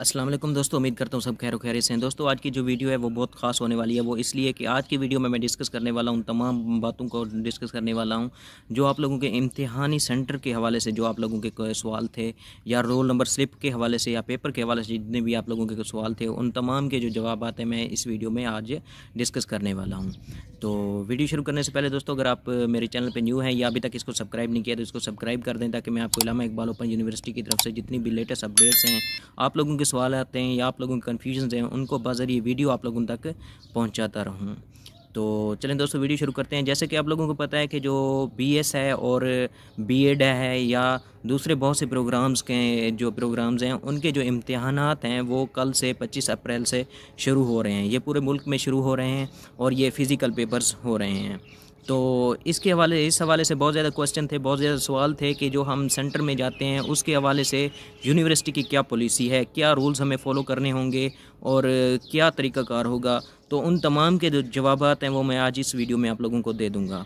अस्सलाम वालेकुम दोस्तों उम्मीद करता हूँ सब खैर खैर से हैं दोस्तों आज की जो वीडियो है वो बहुत खास होने वाली है वो इसलिए कि आज की वीडियो में मैं डिस्कस करने वाला हूँ तमाम बातों को डिस्कस करने वाला हूँ जो आप लोगों के इम्तिहानी सेंटर के हवाले से जो आप लोगों के सवाल थे या रोल नंबर स्लिप के हवाले से या पेपर के हवाले से जितने भी आप लोगों के सवाल थे उन तमाम के जो जवाब आते हैं मैं इस वीडियो में आज डिस्कस करने वाला हूँ तो वीडियो शुरू करने से पहले दोस्तों अगर आप मेरे चैनल पर न्यू हैं या अभी तक इसको सब्सक्राइब नहीं किया तो इसको सब्सक्राइब कर दें ताकि मैं आपको इलामा इकबाल ओपन यूनिवर्सिटी की तरफ से जितनी भी लेटेस्ट अपडेट्स हैं आप लोगों के सवाल आते हैं या आप लोगों के कन्फ्यूजन हैं उनको बाजरिए वीडियो आप लोगों तक पहुँचाता रहूँ तो चलें दोस्तों वीडियो शुरू करते हैं जैसे कि आप लोगों को पता है कि जो बीएस है और बीएड है या दूसरे बहुत से प्रोग्राम्स के जो प्रोग्राम्स हैं उनके जो इम्तहान हैं वो कल से 25 अप्रैल से शुरू हो रहे हैं ये पूरे मुल्क में शुरू हो रहे हैं और ये फ़िज़िकल पेपर्स हो रहे हैं तो इसके हवाले इस हवाले से बहुत ज़्यादा क्वेश्चन थे बहुत ज़्यादा सवाल थे कि जो हम सेंटर में जाते हैं उसके हवाले से यूनिवर्सिटी की क्या पॉलिसी है क्या रूल्स हमें फ़ॉलो करने होंगे और क्या तरीक़ाकार होगा तो उन तमाम के जो जवाब हैं वो मैं आज इस वीडियो में आप लोगों को दे दूँगा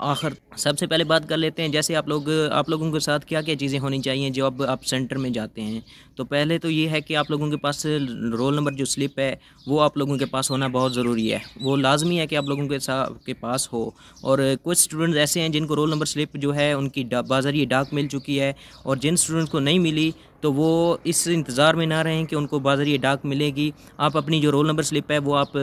आखिर सबसे पहले बात कर लेते हैं जैसे आप लोग आप लोगों के साथ क्या क्या चीज़ें होनी चाहिए जब आप सेंटर में जाते हैं तो पहले तो ये है कि आप लोगों के पास रोल नंबर जो स्लिप है वो आप लोगों के पास होना बहुत ज़रूरी है वो लाजमी है कि आप लोगों के साथ के पास हो और कुछ स्टूडेंट्स ऐसे हैं जिनको रोल नंबर स्लिप जो है उनकी ये डाक मिल चुकी है और जिन स्टूडेंट्स को नहीं मिली तो वो इस इंतज़ार में ना रहें कि उनको ये डाक मिलेगी आप अपनी जो रोल नंबर स्लिप है वो आप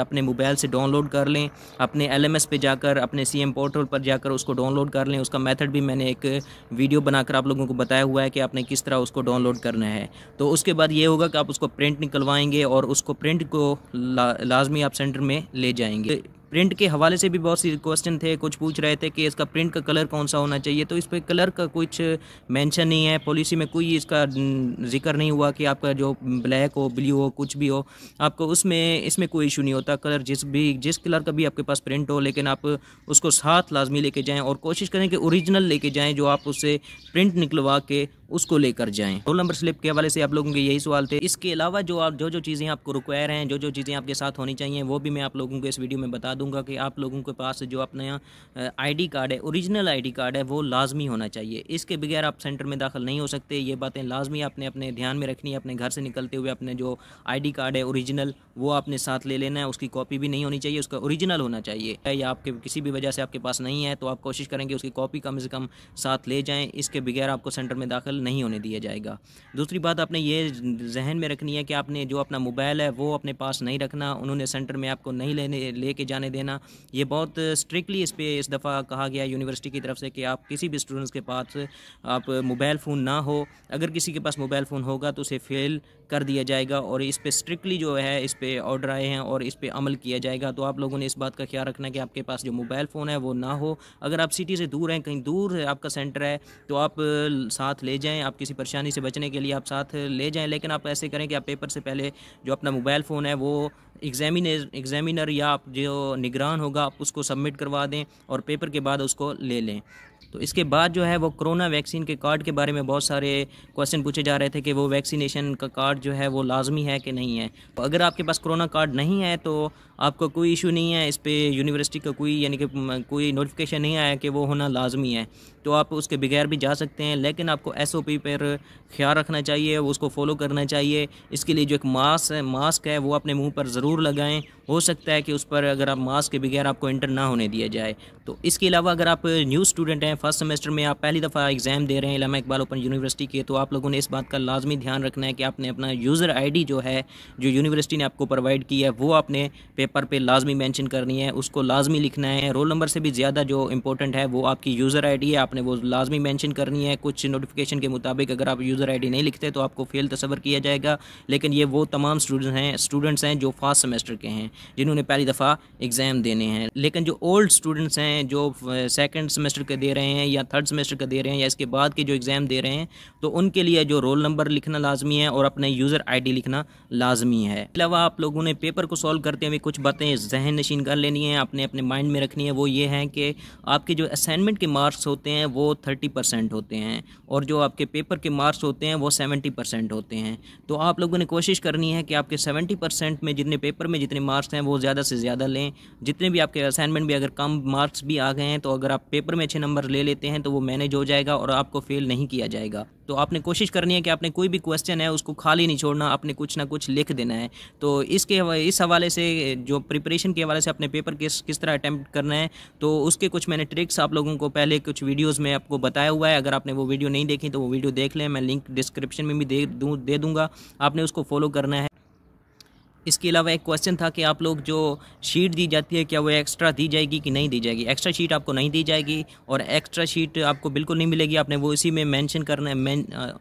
अपने मोबाइल से डाउनलोड कर लें अपने एल एम एस पे जाकर अपने सी एम पोर्टल पर जाकर उसको डाउनलोड कर लें उसका मेथड भी मैंने एक वीडियो बनाकर आप लोगों को बताया हुआ है कि आपने किस तरह उसको डाउनलोड करना है तो उसके बाद ये होगा कि आप उसको प्रिंट निकलवाएँगे और उसको प्रिंट को ला, लाजमी आप सेंटर में ले जाएंगे प्रिंट के हवाले से भी बहुत सी क्वेश्चन थे कुछ पूछ रहे थे कि इसका प्रिंट का कलर कौन सा होना चाहिए तो इस पर कलर का कुछ मेंशन नहीं है पॉलिसी में कोई इसका जिक्र नहीं हुआ कि आपका जो ब्लैक हो ब्लू हो कुछ भी हो आपको उसमें इसमें कोई इशू नहीं होता कलर जिस भी जिस कलर का भी आपके पास प्रिंट हो लेकिन आप उसको साथ लाजमी लेके जाएँ और कोशिश करें कि औरिजिनल लेके जाएँ जो आप उससे प्रिंट निकलवा के उसको लेकर जाएं रोल नंबर स्लिप के हवाले से आप लोगों के यही सवाल थे इसके अलावा जो आप जो जो चीज़ें आपको रिक्वायर हैं जो जो चीज़ें आपके साथ होनी चाहिए वो भी मैं आप लोगों को इस वीडियो में बता दूंगा कि आप लोगों के पास जो अपना आई कार्ड है ओरिजिनल आई कार्ड है वो लाजमी होना चाहिए इसके बगैर आप सेंटर में दाखिल नहीं हो सकते ये बातें लाजमी आपने अपने ध्यान में रखनी है अपने घर से निकलते हुए अपने जो आई कार्ड है ओरिजिनल वो आपने साथ ले लेना है उसकी कॉपी भी नहीं होनी चाहिए उसका ओरिजिनल होना चाहिए या आपके किसी भी वजह से आपके पास नहीं है तो आप कोशिश करेंगे उसकी कॉपी कम से कम साथ ले जाएँ इसके बगैर आपको सेंटर में दाखिल नहीं होने दिया जाएगा दूसरी बात आपने ये जहन में रखनी है कि आपने जो अपना मोबाइल है वो अपने पास नहीं रखना उन्होंने सेंटर में आपको नहीं लेने लेके जाने देना ये बहुत स्ट्रिक्टली इस पर इस दफ़ा कहा गया यूनिवर्सिटी की तरफ से कि आप किसी भी स्टूडेंट्स के पास आप मोबाइल फ़ोन ना हो अगर किसी के पास मोबाइल फ़ोन होगा तो उसे फेल कर दिया जाएगा और इस पर स्ट्रिक्टली जो है इस पर ऑर्डर आए हैं और इस पर अमल किया जाएगा तो आप लोगों ने इस बात का ख्याल रखना कि आपके पास जो मोबाइल फ़ोन है वो ना हो अगर आप सिटी से दूर हैं कहीं दूर है आपका सेंटर है तो आप साथ ले जाएँ जाएँ आप किसी परेशानी से बचने के लिए आप साथ ले जाएँ लेकिन आप ऐसे करें कि आप पेपर से पहले जो अपना मोबाइल फ़ोन है वो एग्जामिनर एग्जामिनर या आप जो निगरान होगा आप उसको सबमिट करवा दें और पेपर के बाद उसको ले लें तो इसके बाद जो है वो कोरोना वैक्सीन के कार्ड के बारे में बहुत सारे क्वेश्चन पूछे जा रहे थे कि वो वैक्सीनेशन का कार्ड जो है वो लाजमी है कि नहीं है तो अगर आपके पास कोरोना कार्ड नहीं है तो आपको कोई इशू नहीं है इस पर यूनिवर्सिटी का कोई यानी कि कोई नोटिफिकेशन नहीं आया कि वो होना लाजमी है तो आप उसके बगैर भी जा सकते हैं लेकिन आपको एस ओ पी पर ख्याल रखना चाहिए उसको फॉलो करना चाहिए इसके लिए जो एक मास्क है मास्क है वो अपने मुँह पर ज़रूर लगाएँ हो सकता है कि उस पर अगर आप मास्क के बगैर आपको इंटर ना होने दिया जाए तो इसके अलावा अगर आप न्यू स्टूडेंट हैं फर्स्ट सेमेस्टर में आप पहली दफ़ा एग्ज़ाम दे रहे हैं इलामा इकबाल ओपन यूनिवर्सिटी के तो आप लोगों ने इस बात का लाजमी ध्यान रखना है कि आपने अपना यूज़र आईडी जो है जो यूनिवर्सिटी ने आपको प्रोवाइड की है वो आपने पेपर पर लाजमी मैंशन करनी है उसको लाजमी लिखना है रोल नंबर से भी ज़्यादा जो इंपॉर्टेंट है वो आपकी यूज़र आई है आपने वो लाजमी मैंशन करनी है कुछ नोटिफिकेशन के मुताबिक अगर आप यूज़र आई नहीं लिखते तो आपको फेल तस्वर किया जाएगा लेकिन ये वो तमाम स्टूडेंट हैं स्टूडेंट्स हैं जो फास्ट सेमेस्टर के हैं जिन्होंने पहली दफ़ा एग्ज़ाम देने हैं लेकिन जो ओल्ड स्टूडेंट्स हैं जो सेकेंड सेमेस्टर के दे रहे हैं या थर्ड सेमेस्टर के दे रहे हैं या इसके बाद के जो एग्ज़ाम दे रहे हैं तो उनके लिए जो रोल नंबर लिखना लाजमी है और अपने यूज़र आई लिखना लाजमी है अलावा आप लोगों ने पेपर को सॉल्व करते हुए कुछ बातें जहन नशीन कर लेनी है अपने अपने माइंड में रखनी है वो ये है कि आपके जो असाइनमेंट के मार्क्स होते हैं वो थर्टी परसेंट होते हैं और जो आपके पेपर के मार्क्स होते हैं वो सेवेंटी परसेंट होते हैं तो आप लोगों ने कोशिश करनी है कि आपके सेवेंटी परसेंट में जितने पेपर में जितने मार्क्स मार्क्स हैं वो ज़्यादा से ज़्यादा लें जितने भी आपके असाइनमेंट भी अगर कम मार्क्स भी आ गए हैं तो अगर आप पेपर में अच्छे नंबर ले लेते हैं तो वो मैनेज हो जाएगा और आपको फेल नहीं किया जाएगा तो आपने कोशिश करनी है कि आपने कोई भी क्वेश्चन है उसको खाली नहीं छोड़ना आपने कुछ ना कुछ लिख देना है तो इसके इस हवाले से जो प्रिपरेशन के हवाले से अपने पेपर किस किस तरह अटैम्प्ट करना है तो उसके कुछ मैंने ट्रिक्स आप लोगों को पहले कुछ वीडियोज़ में आपको बताया हुआ है अगर आपने वो वीडियो नहीं देखी तो वो वीडियो देख लें मैं लिंक डिस्क्रिप्शन में भी दे दूँ दे दूँगा आपने उसको फॉलो करना है इसके अलावा एक क्वेश्चन था कि आप लोग जो शीट दी जाती है क्या वो एक्स्ट्रा दी जाएगी कि नहीं दी जाएगी एक्स्ट्रा शीट आपको नहीं दी जाएगी और एक्स्ट्रा शीट आपको बिल्कुल नहीं मिलेगी आपने वो इसी में मैंशन करना है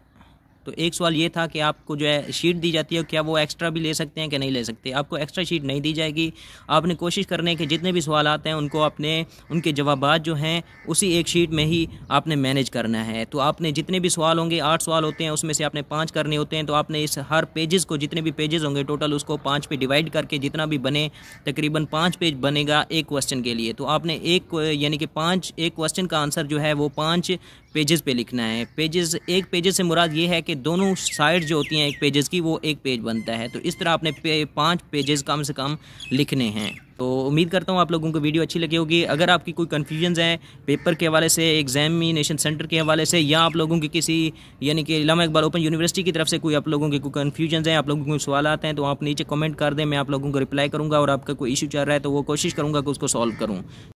तो एक सवाल ये था कि आपको जो है शीट दी जाती है क्या वो एक्स्ट्रा भी ले सकते हैं कि नहीं ले सकते आपको एक्स्ट्रा शीट नहीं दी जाएगी आपने कोशिश करने के जितने भी सवाल आते हैं उनको आपने उनके जवाब जो हैं उसी एक शीट में ही आपने मैनेज करना है तो आपने जितने भी सवाल होंगे आठ सवाल होते हैं उसमें से आपने पाँच करने होते हैं तो आपने इस हर पेजेस को जितने भी पेजेस होंगे टोटल उसको पाँच पे डिवाइड करके जितना भी बने तकरीबन पाँच पेज बनेगा एक क्वेश्चन के लिए तो आपने एक यानी कि पाँच एक क्वेश्चन का आंसर जो है वो पाँच पेजेस पे लिखना है पेजेस एक पेजेस से मुराद ये है कि इसके दोनों साइड जो होती हैं एक पेजेस की वो एक पेज बनता है तो इस तरह आपने पे, पाँच पेजेस कम से कम लिखने हैं तो उम्मीद करता हूँ आप लोगों को वीडियो अच्छी लगी होगी अगर आपकी कोई कन्फ्यूजन है पेपर के हवाले से एग्जामिनेशन सेंटर के हवाले से या आप लोगों की किसी यानी कि इलामा इकबाल ओपन यूनिवर्सिटी की तरफ से कोई आप लोगों के कोई कन्फ्यूजन है आप लोगों के सवाल आते हैं तो आप नीचे कमेंट कर दें मैं आप लोगों को रिप्लाई करूँगा और आपका कोई इशू चल रहा है तो वो कोशिश करूँगा कि उसको सॉल्व करूँ